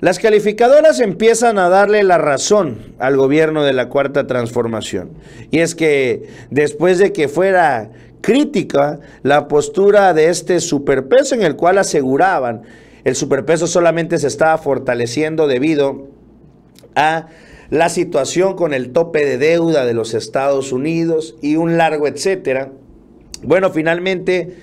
Las calificadoras empiezan a darle la razón al gobierno de la Cuarta Transformación. Y es que después de que fuera crítica la postura de este superpeso en el cual aseguraban el superpeso solamente se estaba fortaleciendo debido a la situación con el tope de deuda de los Estados Unidos y un largo etcétera. Bueno, finalmente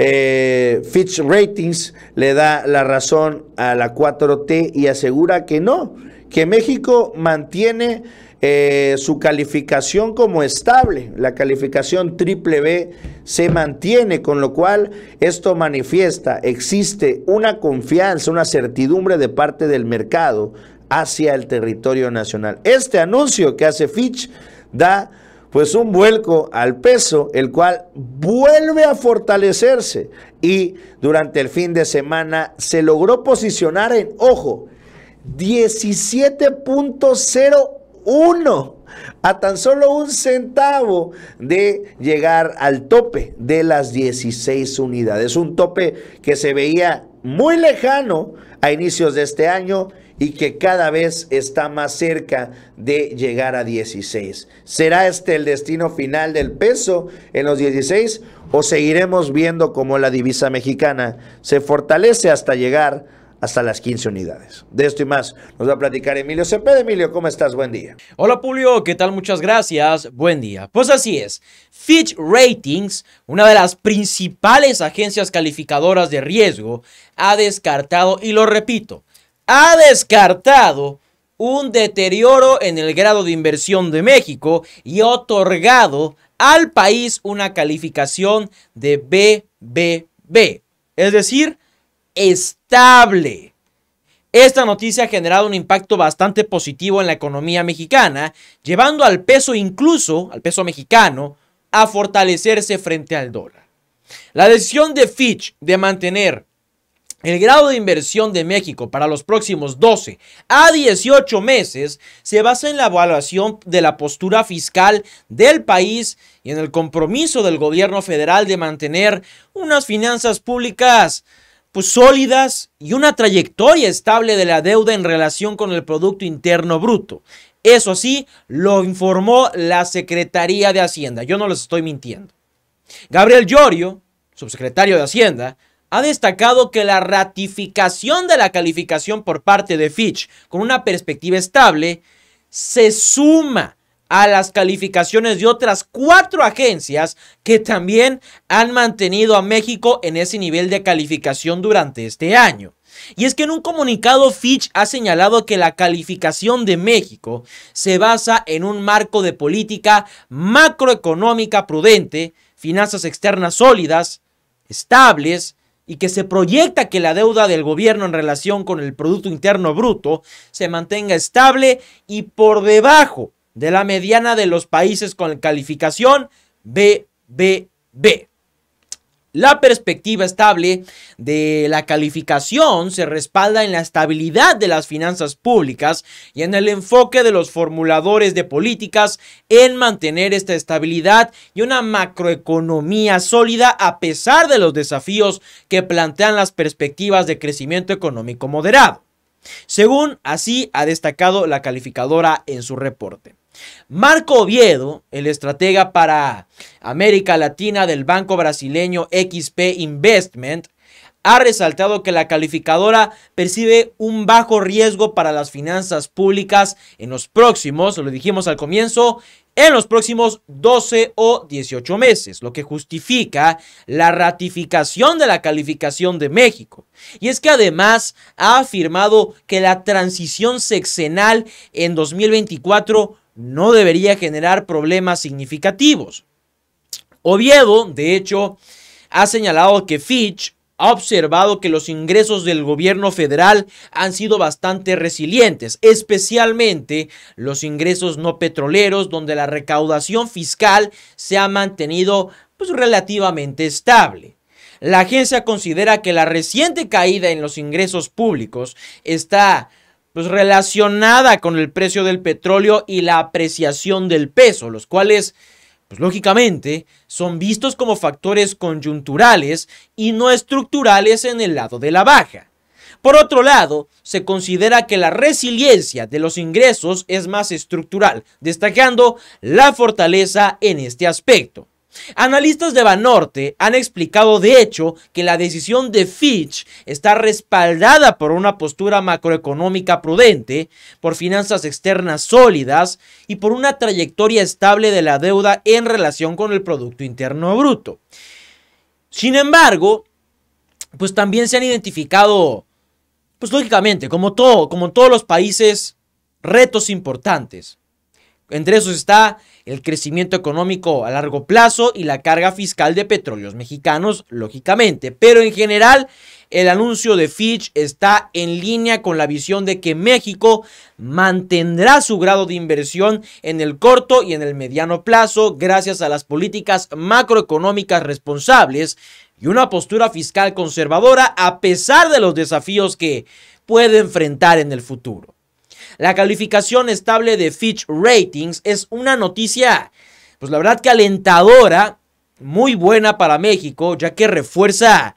eh, Fitch Ratings le da la razón a la 4T y asegura que no, que México mantiene eh, su calificación como estable. La calificación triple B se mantiene, con lo cual esto manifiesta, existe una confianza, una certidumbre de parte del mercado hacia el territorio nacional. Este anuncio que hace Fitch da pues un vuelco al peso, el cual vuelve a fortalecerse y durante el fin de semana se logró posicionar en, ojo, 17.01 a tan solo un centavo de llegar al tope de las 16 unidades, un tope que se veía muy lejano a inicios de este año y que cada vez está más cerca de llegar a 16. ¿Será este el destino final del peso en los 16 o seguiremos viendo cómo la divisa mexicana se fortalece hasta llegar hasta las 15 unidades. De esto y más nos va a platicar Emilio Cepeda. Emilio, ¿cómo estás? Buen día. Hola Pulio, ¿qué tal? Muchas gracias. Buen día. Pues así es. Fitch Ratings, una de las principales agencias calificadoras de riesgo, ha descartado, y lo repito, ha descartado un deterioro en el grado de inversión de México y ha otorgado al país una calificación de BBB, es decir, estable. Esta noticia ha generado un impacto bastante positivo en la economía mexicana, llevando al peso incluso, al peso mexicano, a fortalecerse frente al dólar. La decisión de Fitch de mantener el grado de inversión de México para los próximos 12 a 18 meses se basa en la evaluación de la postura fiscal del país y en el compromiso del gobierno federal de mantener unas finanzas públicas pues, sólidas y una trayectoria estable de la deuda en relación con el Producto Interno Bruto. Eso sí, lo informó la Secretaría de Hacienda. Yo no les estoy mintiendo. Gabriel Llorio, subsecretario de Hacienda, ha destacado que la ratificación de la calificación por parte de Fitch con una perspectiva estable se suma a las calificaciones de otras cuatro agencias que también han mantenido a México en ese nivel de calificación durante este año. Y es que en un comunicado Fitch ha señalado que la calificación de México se basa en un marco de política macroeconómica prudente, finanzas externas sólidas, estables, y que se proyecta que la deuda del gobierno en relación con el Producto Interno Bruto se mantenga estable y por debajo de la mediana de los países con calificación BBB. La perspectiva estable de la calificación se respalda en la estabilidad de las finanzas públicas y en el enfoque de los formuladores de políticas en mantener esta estabilidad y una macroeconomía sólida a pesar de los desafíos que plantean las perspectivas de crecimiento económico moderado. Según así ha destacado la calificadora en su reporte. Marco Oviedo, el estratega para América Latina del banco brasileño XP Investment, ha resaltado que la calificadora percibe un bajo riesgo para las finanzas públicas en los próximos, lo dijimos al comienzo, en los próximos 12 o 18 meses, lo que justifica la ratificación de la calificación de México. Y es que además ha afirmado que la transición sexenal en 2024 no debería generar problemas significativos. Oviedo, de hecho, ha señalado que Fitch ha observado que los ingresos del gobierno federal han sido bastante resilientes, especialmente los ingresos no petroleros, donde la recaudación fiscal se ha mantenido pues, relativamente estable. La agencia considera que la reciente caída en los ingresos públicos está pues relacionada con el precio del petróleo y la apreciación del peso, los cuales pues lógicamente son vistos como factores coyunturales y no estructurales en el lado de la baja. Por otro lado, se considera que la resiliencia de los ingresos es más estructural, destacando la fortaleza en este aspecto. Analistas de Banorte han explicado de hecho que la decisión de Fitch está respaldada por una postura macroeconómica prudente, por finanzas externas sólidas y por una trayectoria estable de la deuda en relación con el Producto Interno Bruto. Sin embargo, pues también se han identificado, pues lógicamente, como todo, como en todos los países, retos importantes. Entre esos está el crecimiento económico a largo plazo y la carga fiscal de petróleos mexicanos, lógicamente. Pero en general, el anuncio de Fitch está en línea con la visión de que México mantendrá su grado de inversión en el corto y en el mediano plazo gracias a las políticas macroeconómicas responsables y una postura fiscal conservadora a pesar de los desafíos que puede enfrentar en el futuro. La calificación estable de Fitch Ratings es una noticia, pues la verdad que alentadora, muy buena para México, ya que refuerza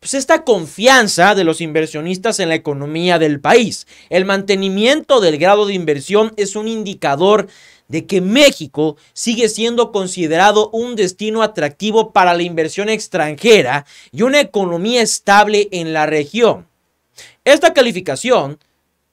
pues esta confianza de los inversionistas en la economía del país. El mantenimiento del grado de inversión es un indicador de que México sigue siendo considerado un destino atractivo para la inversión extranjera y una economía estable en la región. Esta calificación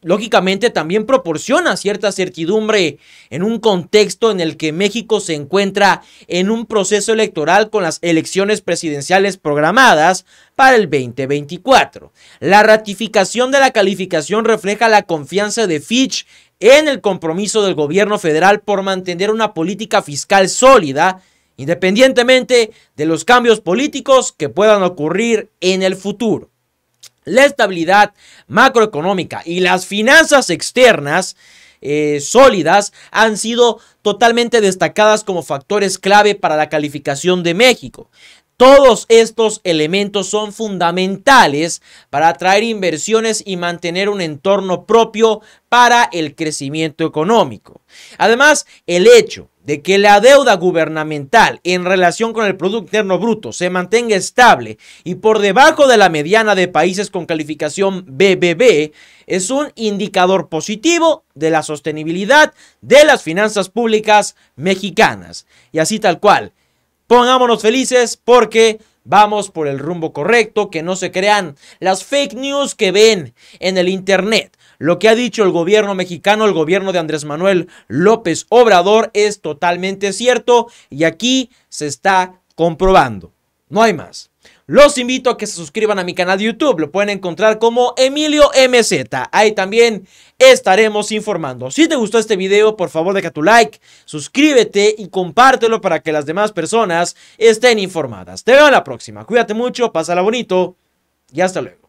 lógicamente también proporciona cierta certidumbre en un contexto en el que México se encuentra en un proceso electoral con las elecciones presidenciales programadas para el 2024. La ratificación de la calificación refleja la confianza de Fitch en el compromiso del gobierno federal por mantener una política fiscal sólida, independientemente de los cambios políticos que puedan ocurrir en el futuro. La estabilidad macroeconómica y las finanzas externas eh, sólidas han sido totalmente destacadas como factores clave para la calificación de México. Todos estos elementos son fundamentales para atraer inversiones y mantener un entorno propio para el crecimiento económico. Además, el hecho de que la deuda gubernamental en relación con el Producto Interno Bruto se mantenga estable y por debajo de la mediana de países con calificación BBB es un indicador positivo de la sostenibilidad de las finanzas públicas mexicanas. Y así tal cual, pongámonos felices porque Vamos por el rumbo correcto, que no se crean las fake news que ven en el Internet. Lo que ha dicho el gobierno mexicano, el gobierno de Andrés Manuel López Obrador, es totalmente cierto y aquí se está comprobando. No hay más los invito a que se suscriban a mi canal de YouTube. Lo pueden encontrar como Emilio MZ. Ahí también estaremos informando. Si te gustó este video, por favor deja tu like, suscríbete y compártelo para que las demás personas estén informadas. Te veo en la próxima. Cuídate mucho, pásala bonito y hasta luego.